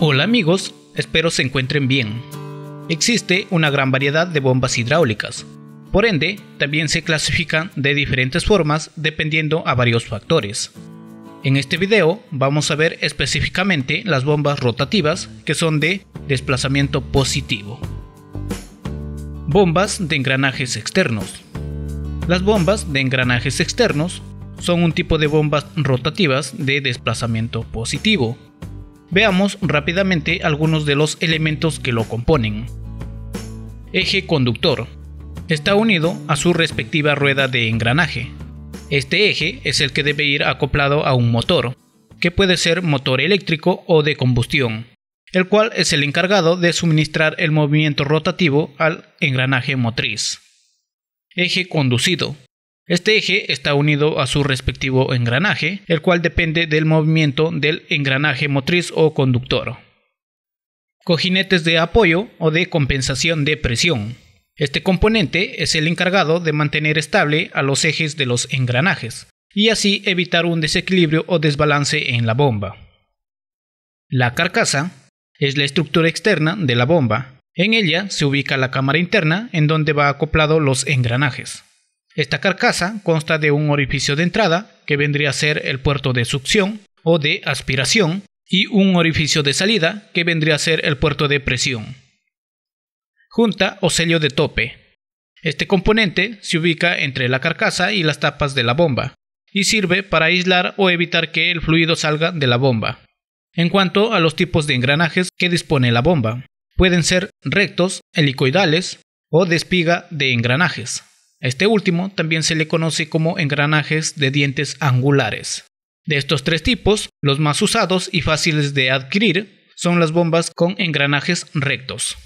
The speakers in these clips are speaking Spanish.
Hola amigos, espero se encuentren bien. Existe una gran variedad de bombas hidráulicas. Por ende, también se clasifican de diferentes formas dependiendo a varios factores. En este video vamos a ver específicamente las bombas rotativas que son de desplazamiento positivo. Bombas de engranajes externos. Las bombas de engranajes externos son un tipo de bombas rotativas de desplazamiento positivo Veamos rápidamente algunos de los elementos que lo componen. Eje conductor. Está unido a su respectiva rueda de engranaje. Este eje es el que debe ir acoplado a un motor, que puede ser motor eléctrico o de combustión, el cual es el encargado de suministrar el movimiento rotativo al engranaje motriz. Eje conducido este eje está unido a su respectivo engranaje, el cual depende del movimiento del engranaje motriz o conductor. Cojinetes de apoyo o de compensación de presión. Este componente es el encargado de mantener estable a los ejes de los engranajes y así evitar un desequilibrio o desbalance en la bomba. La carcasa es la estructura externa de la bomba. En ella se ubica la cámara interna en donde va acoplado los engranajes. Esta carcasa consta de un orificio de entrada, que vendría a ser el puerto de succión o de aspiración, y un orificio de salida, que vendría a ser el puerto de presión. Junta o sello de tope. Este componente se ubica entre la carcasa y las tapas de la bomba, y sirve para aislar o evitar que el fluido salga de la bomba. En cuanto a los tipos de engranajes que dispone la bomba, pueden ser rectos, helicoidales o de espiga de engranajes este último también se le conoce como engranajes de dientes angulares. De estos tres tipos, los más usados y fáciles de adquirir son las bombas con engranajes rectos.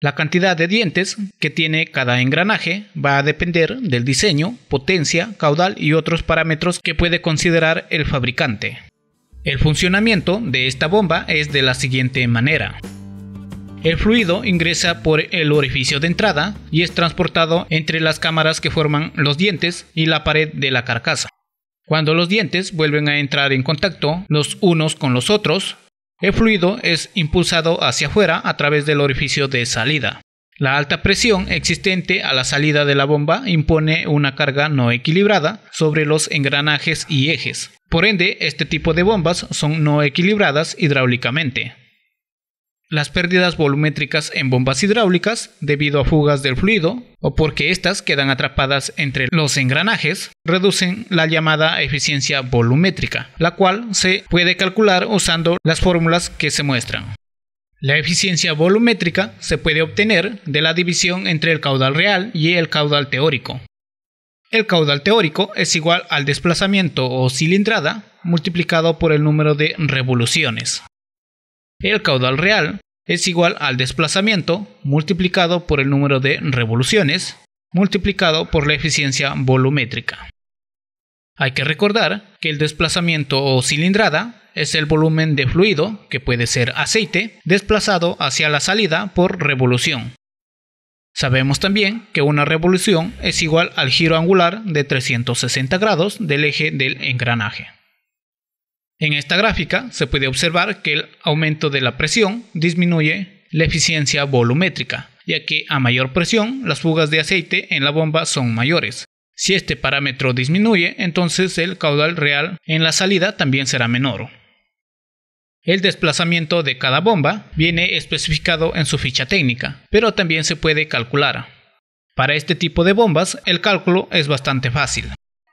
La cantidad de dientes que tiene cada engranaje va a depender del diseño, potencia, caudal y otros parámetros que puede considerar el fabricante. El funcionamiento de esta bomba es de la siguiente manera. El fluido ingresa por el orificio de entrada y es transportado entre las cámaras que forman los dientes y la pared de la carcasa. Cuando los dientes vuelven a entrar en contacto los unos con los otros, el fluido es impulsado hacia afuera a través del orificio de salida. La alta presión existente a la salida de la bomba impone una carga no equilibrada sobre los engranajes y ejes. Por ende, este tipo de bombas son no equilibradas hidráulicamente las pérdidas volumétricas en bombas hidráulicas debido a fugas del fluido o porque éstas quedan atrapadas entre los engranajes reducen la llamada eficiencia volumétrica, la cual se puede calcular usando las fórmulas que se muestran. La eficiencia volumétrica se puede obtener de la división entre el caudal real y el caudal teórico. El caudal teórico es igual al desplazamiento o cilindrada multiplicado por el número de revoluciones. El caudal real es igual al desplazamiento multiplicado por el número de revoluciones multiplicado por la eficiencia volumétrica. Hay que recordar que el desplazamiento o cilindrada es el volumen de fluido, que puede ser aceite, desplazado hacia la salida por revolución. Sabemos también que una revolución es igual al giro angular de 360 grados del eje del engranaje. En esta gráfica se puede observar que el aumento de la presión disminuye la eficiencia volumétrica, ya que a mayor presión las fugas de aceite en la bomba son mayores. Si este parámetro disminuye, entonces el caudal real en la salida también será menor. El desplazamiento de cada bomba viene especificado en su ficha técnica, pero también se puede calcular. Para este tipo de bombas el cálculo es bastante fácil.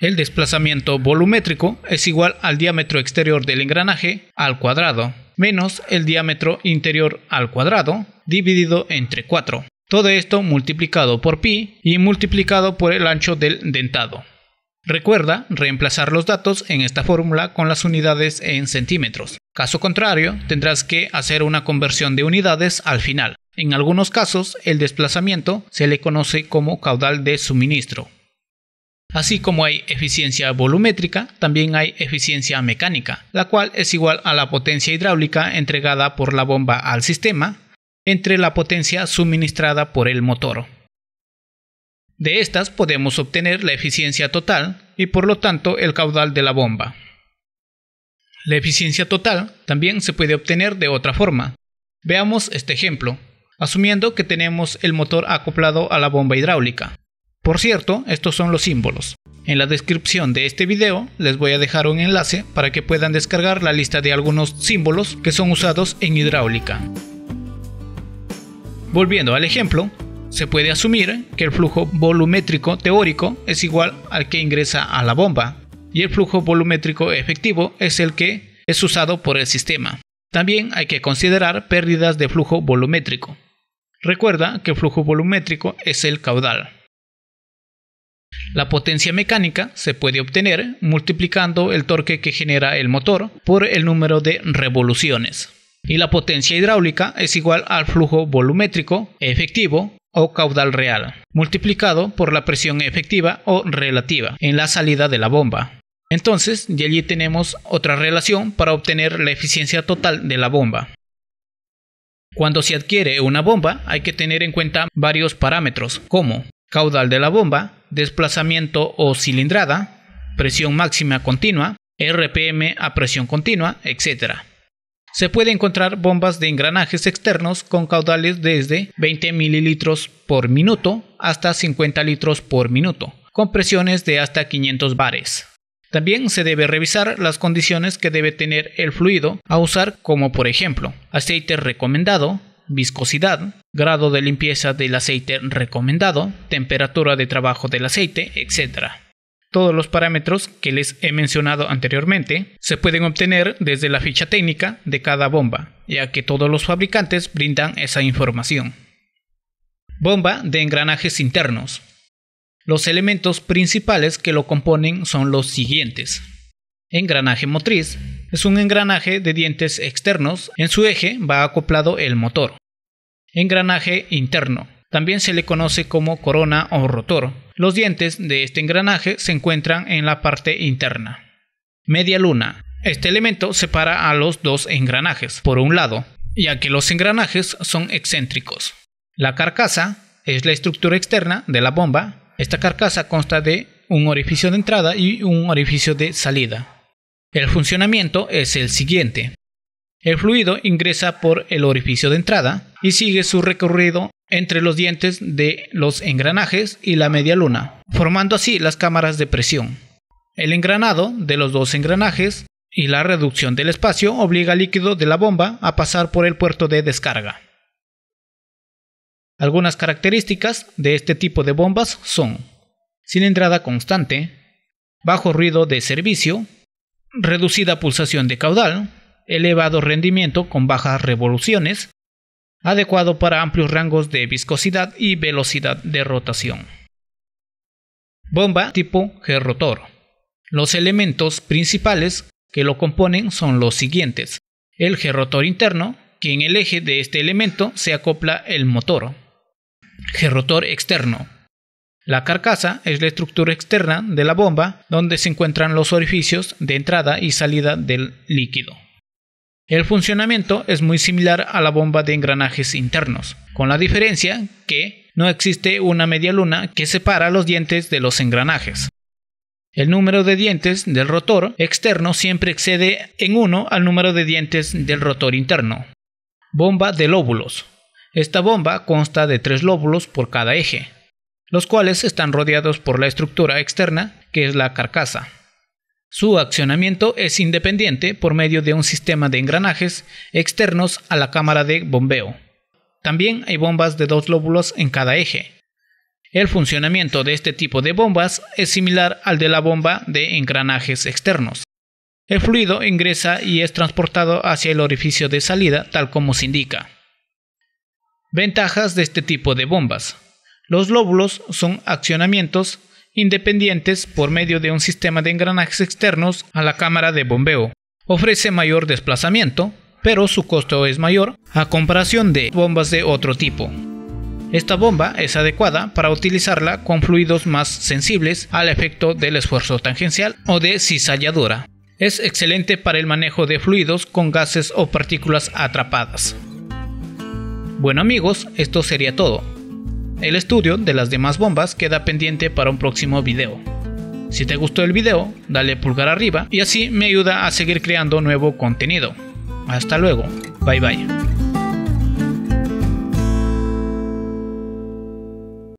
El desplazamiento volumétrico es igual al diámetro exterior del engranaje al cuadrado, menos el diámetro interior al cuadrado, dividido entre 4. Todo esto multiplicado por pi y multiplicado por el ancho del dentado. Recuerda reemplazar los datos en esta fórmula con las unidades en centímetros. Caso contrario, tendrás que hacer una conversión de unidades al final. En algunos casos, el desplazamiento se le conoce como caudal de suministro. Así como hay eficiencia volumétrica, también hay eficiencia mecánica, la cual es igual a la potencia hidráulica entregada por la bomba al sistema, entre la potencia suministrada por el motor. De estas podemos obtener la eficiencia total y por lo tanto el caudal de la bomba. La eficiencia total también se puede obtener de otra forma. Veamos este ejemplo, asumiendo que tenemos el motor acoplado a la bomba hidráulica. Por cierto, estos son los símbolos. En la descripción de este video les voy a dejar un enlace para que puedan descargar la lista de algunos símbolos que son usados en hidráulica. Volviendo al ejemplo, se puede asumir que el flujo volumétrico teórico es igual al que ingresa a la bomba y el flujo volumétrico efectivo es el que es usado por el sistema. También hay que considerar pérdidas de flujo volumétrico. Recuerda que el flujo volumétrico es el caudal. La potencia mecánica se puede obtener multiplicando el torque que genera el motor por el número de revoluciones. Y la potencia hidráulica es igual al flujo volumétrico efectivo o caudal real, multiplicado por la presión efectiva o relativa en la salida de la bomba. Entonces, y allí tenemos otra relación para obtener la eficiencia total de la bomba. Cuando se adquiere una bomba hay que tener en cuenta varios parámetros como caudal de la bomba, desplazamiento o cilindrada, presión máxima continua, RPM a presión continua, etc. Se puede encontrar bombas de engranajes externos con caudales desde 20 ml por minuto hasta 50 litros por minuto, con presiones de hasta 500 bares. También se debe revisar las condiciones que debe tener el fluido a usar como por ejemplo aceite recomendado, viscosidad, grado de limpieza del aceite recomendado, temperatura de trabajo del aceite, etc. Todos los parámetros que les he mencionado anteriormente se pueden obtener desde la ficha técnica de cada bomba, ya que todos los fabricantes brindan esa información. Bomba de engranajes internos. Los elementos principales que lo componen son los siguientes. Engranaje motriz, es un engranaje de dientes externos, en su eje va acoplado el motor. Engranaje interno, también se le conoce como corona o rotor. Los dientes de este engranaje se encuentran en la parte interna. Media luna. Este elemento separa a los dos engranajes, por un lado, ya que los engranajes son excéntricos. La carcasa es la estructura externa de la bomba. Esta carcasa consta de un orificio de entrada y un orificio de salida. El funcionamiento es el siguiente. El fluido ingresa por el orificio de entrada y sigue su recorrido entre los dientes de los engranajes y la media luna, formando así las cámaras de presión. El engranado de los dos engranajes y la reducción del espacio obliga al líquido de la bomba a pasar por el puerto de descarga. Algunas características de este tipo de bombas son sin entrada constante, bajo ruido de servicio, reducida pulsación de caudal, elevado rendimiento con bajas revoluciones, adecuado para amplios rangos de viscosidad y velocidad de rotación. Bomba tipo G-rotor. Los elementos principales que lo componen son los siguientes. El G-rotor interno, que en el eje de este elemento se acopla el motor. G-rotor externo, la carcasa es la estructura externa de la bomba donde se encuentran los orificios de entrada y salida del líquido. El funcionamiento es muy similar a la bomba de engranajes internos, con la diferencia que no existe una media luna que separa los dientes de los engranajes. El número de dientes del rotor externo siempre excede en uno al número de dientes del rotor interno. Bomba de lóbulos. Esta bomba consta de tres lóbulos por cada eje los cuales están rodeados por la estructura externa, que es la carcasa. Su accionamiento es independiente por medio de un sistema de engranajes externos a la cámara de bombeo. También hay bombas de dos lóbulos en cada eje. El funcionamiento de este tipo de bombas es similar al de la bomba de engranajes externos. El fluido ingresa y es transportado hacia el orificio de salida tal como se indica. Ventajas de este tipo de bombas. Los lóbulos son accionamientos independientes por medio de un sistema de engranajes externos a la cámara de bombeo. Ofrece mayor desplazamiento, pero su costo es mayor a comparación de bombas de otro tipo. Esta bomba es adecuada para utilizarla con fluidos más sensibles al efecto del esfuerzo tangencial o de cizalladura. Es excelente para el manejo de fluidos con gases o partículas atrapadas. Bueno amigos, esto sería todo. El estudio de las demás bombas queda pendiente para un próximo video. Si te gustó el video, dale pulgar arriba y así me ayuda a seguir creando nuevo contenido. Hasta luego, bye bye.